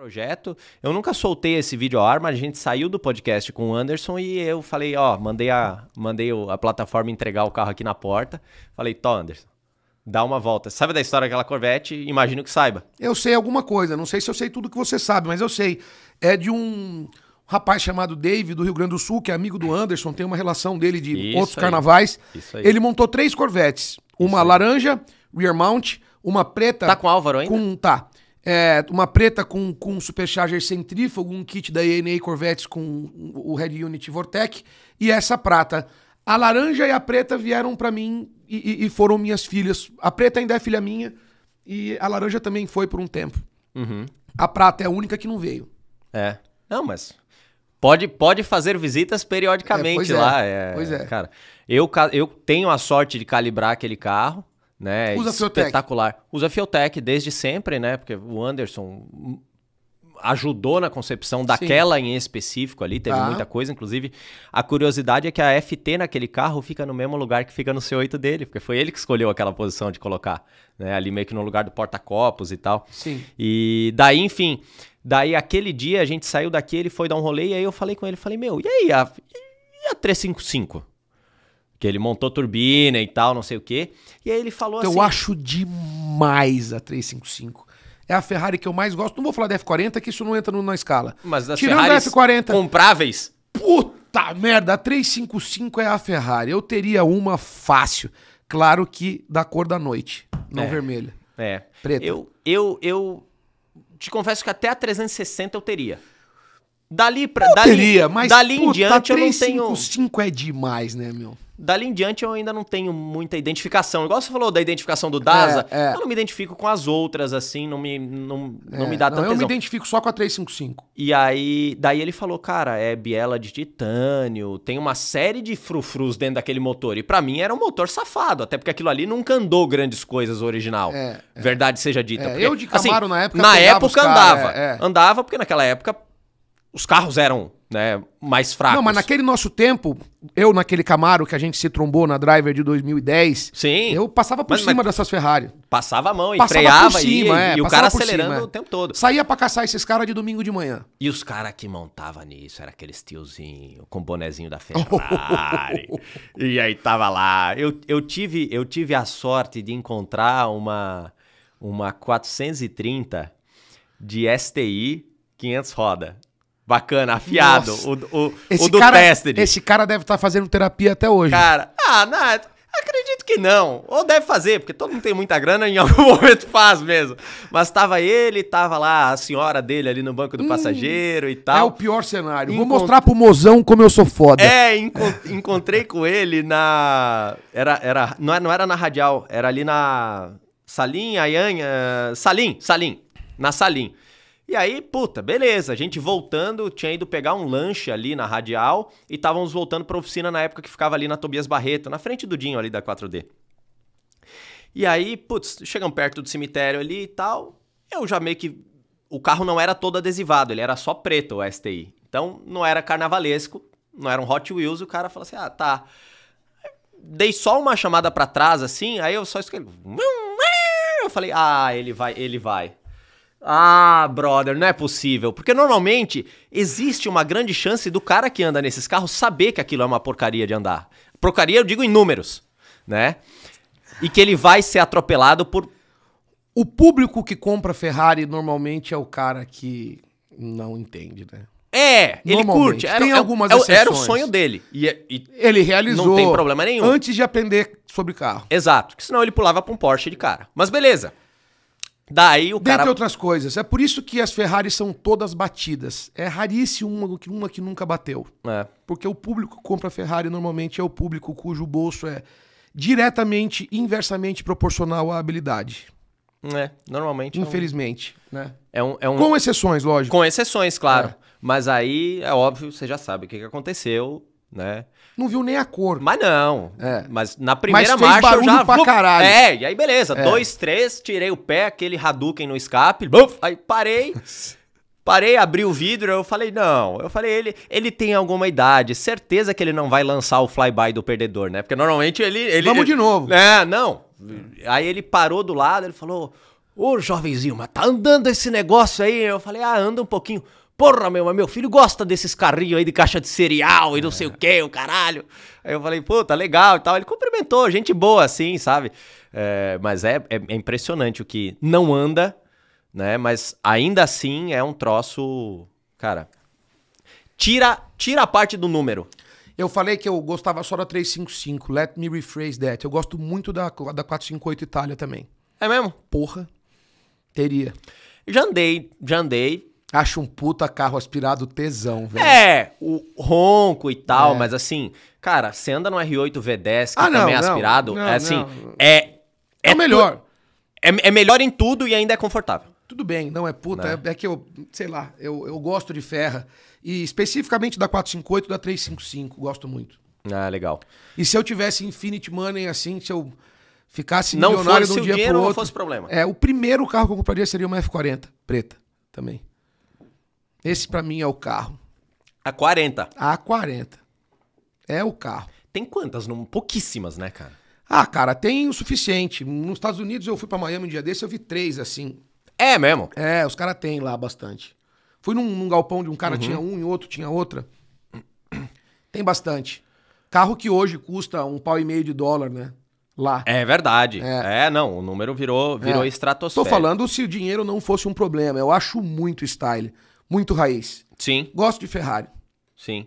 projeto. Eu nunca soltei esse vídeo ao ar, mas a gente saiu do podcast com o Anderson e eu falei, ó, mandei a, mandei a plataforma entregar o carro aqui na porta. Falei, tô, Anderson, dá uma volta. Sabe da história daquela Corvette? Imagino que saiba. Eu sei alguma coisa, não sei se eu sei tudo que você sabe, mas eu sei. É de um rapaz chamado David do Rio Grande do Sul, que é amigo do Anderson, tem uma relação dele de Isso outros aí. carnavais. Isso aí. Ele montou três Corvettes. Uma Isso laranja, rear mount, uma preta... Tá com Álvaro ainda? Com, tá. É, uma preta com, com um supercharger centrífugo, um kit da ENA Corvettes com o Red Unit Vortec e essa prata. A laranja e a preta vieram para mim e, e, foram minhas filhas. A preta ainda é filha minha e a laranja também foi por um tempo. Uhum. A prata é a única que não veio. É. Não, mas pode, pode fazer visitas periodicamente é, pois é, lá. É, é, pois é. Cara, eu, eu tenho a sorte de calibrar aquele carro né? Usa espetacular. Fiotec. Usa Fiotec desde sempre, né? Porque o Anderson ajudou na concepção daquela Sim. em específico ali, teve tá. muita coisa, inclusive a curiosidade é que a FT naquele carro fica no mesmo lugar que fica no C8 dele, porque foi ele que escolheu aquela posição de colocar, né, ali meio que no lugar do porta-copos e tal. Sim. E daí, enfim, daí aquele dia a gente saiu daqui, ele foi dar um rolê e aí eu falei com ele, falei: "Meu, e aí a, e a 355?" que ele montou turbina e tal, não sei o quê. E aí ele falou então, assim. Eu acho demais a 355. É a Ferrari que eu mais gosto. Não vou falar da F40, que isso não entra na escala. Mas das Tirando Ferraris a F40, compráveis? Puta merda, a 355 é a Ferrari. Eu teria uma fácil. Claro que da cor da noite, não é, vermelha. É. Preta. Eu, eu, eu te confesso que até a 360 eu teria. Dali pra. Eu dali, teria, mas dali puta, em diante 3, eu não tenho. 5, 5 é demais, né, meu? Dali em diante eu ainda não tenho muita identificação. Igual você falou da identificação do Daza, é, é. eu não me identifico com as outras, assim, não me, não, é, não me é, dá não, tanta Eu me identifico só com a 355. E aí, daí ele falou, cara, é biela de titânio, tem uma série de frufrus dentro daquele motor. E para mim era um motor safado, até porque aquilo ali nunca andou grandes coisas original. É, é. verdade seja dita. Porque, eu de assim, Camaro assim, na época... Na época buscar, andava. Andava porque naquela época os carros eram né, mais fracos. Não, mas naquele nosso tempo, eu naquele Camaro que a gente se trombou na Driver de 2010, Sim. eu passava por mas, cima mas dessas Ferrari. Passava a mão e passava freava por cima, e, é, e o cara acelerando cima, é. o tempo é. todo. Saía para caçar esses caras de domingo de manhã. E os caras que montavam nisso, era aqueles tiozinho com bonezinho da Ferrari. e aí tava lá. Eu, eu, tive, eu tive a sorte de encontrar uma, uma 430 de STI 500 roda. Bacana, afiado. O, o, esse o do cara, Esse cara deve estar tá fazendo terapia até hoje. Cara, ah, não, é, acredito que não. Ou deve fazer, porque todo mundo tem muita grana em algum momento faz mesmo. Mas tava ele, tava lá a senhora dele ali no banco do hum, passageiro e tal. É o pior cenário. Encont... Vou mostrar pro mozão como eu sou foda. É, encontrei com ele na. Era, era... Não, é, não era na radial, era ali na. Salim, Ayanha. Salim, Salim. Na Salim. E aí, puta, beleza, a gente voltando, tinha ido pegar um lanche ali na Radial e estávamos voltando a oficina na época que ficava ali na Tobias Barreto, na frente do Dinho ali da 4D. E aí, putz, chegamos perto do cemitério ali e tal, eu já meio que... O carro não era todo adesivado, ele era só preto, o STI. Então, não era carnavalesco, não era um Hot Wheels, o cara falou assim, ah, tá. Dei só uma chamada para trás, assim, aí eu só escrevi... Eu falei, ah, ele vai, ele vai. Ah, brother, não é possível. Porque normalmente existe uma grande chance do cara que anda nesses carros saber que aquilo é uma porcaria de andar. Porcaria, eu digo em números, né? E que ele vai ser atropelado por. O público que compra Ferrari normalmente é o cara que não entende, né? É, ele curte. Era, tem é algumas era, era o sonho dele. E, é- e, ele realizou. Não tem problema nenhum. Antes de aprender sobre carro. Exato, que senão ele pulava pra um Porsche de cara. Mas beleza. Daí o Dentre outras coisas. É por isso que as Ferraris são todas batidas. É raríssimo uma, uma que nunca bateu. É. Porque o público que compra Ferrari normalmente é o público cujo bolso é diretamente, inversamente proporcional à habilidade. É, normalmente. Infelizmente, é um... né? É um, é um... Com exceções, lógico. Com exceções, claro. É. Mas aí, é óbvio, você já sabe o que aconteceu né? Não viu nem a cor. Mas não. É. Mas na primeira Mas marcha eu já. Pra caralho. É, e aí beleza. É. Dois, três, tirei o pé, aquele Hadouken no escape. Buf, aí parei. Parei, abri o vidro, eu falei, não. Eu falei, ele, ele tem alguma idade, certeza que ele não vai lançar o flyby do perdedor, né? Porque normalmente ele. ele Vamos ele, de novo. É, não. Aí ele parou do lado, ele falou: Ô jovenzinho, mas tá andando esse negócio aí? Eu falei, ah, anda um pouquinho porra, meu, mas meu filho gosta desses carrinhos aí de caixa de cereal e não é. sei o que, o caralho. Aí eu falei, pô, tá legal e tal. Ele cumprimentou, gente boa assim, sabe? É, mas é, é, é impressionante o que não anda, né? Mas ainda assim é um troço, cara. Tira, tira a parte do número. Eu falei que eu gostava só da 355. Let me rephrase that. Eu gosto muito da, da 458 Itália também. É mesmo? Porra. Teria. Já andei, já andei. Acho um puta carro aspirado tesão, velho. É, o ronco e tal, é. mas assim, cara, você anda no R8 V10, que ah, não, também é aspirado, não, é assim, é... É, é melhor. é, é melhor em tudo e ainda é confortável. Tudo bem, não é puta, né. é, é, que eu, sei lá, eu, eu gosto de ferra. E especificamente da 458 da 355, gosto muito. Ah, legal. E se eu tivesse Infinity Money, assim, se eu ficasse não milionário de um dia pro outro... Não fosse problema. É, o primeiro carro que eu compraria seria uma F40 preta também. Esse para mim é o carro. A 40. A 40. É o carro. Tem quantas? Não, pouquíssimas, né, cara? Ah, cara, tem o suficiente. Nos Estados Unidos eu fui para Miami um dia desse, eu vi três assim. É mesmo? É, os caras têm lá bastante. Fui num, num galpão de um cara uhum. tinha um e outro tinha outra. Tem bastante. Carro que hoje custa um pau e meio de dólar, né? Lá. É verdade. É, é não, o número virou, virou é. estratosférico. Tô falando se o dinheiro não fosse um problema. Eu acho muito style muito raiz. Sim. Gosto de Ferrari. Sim.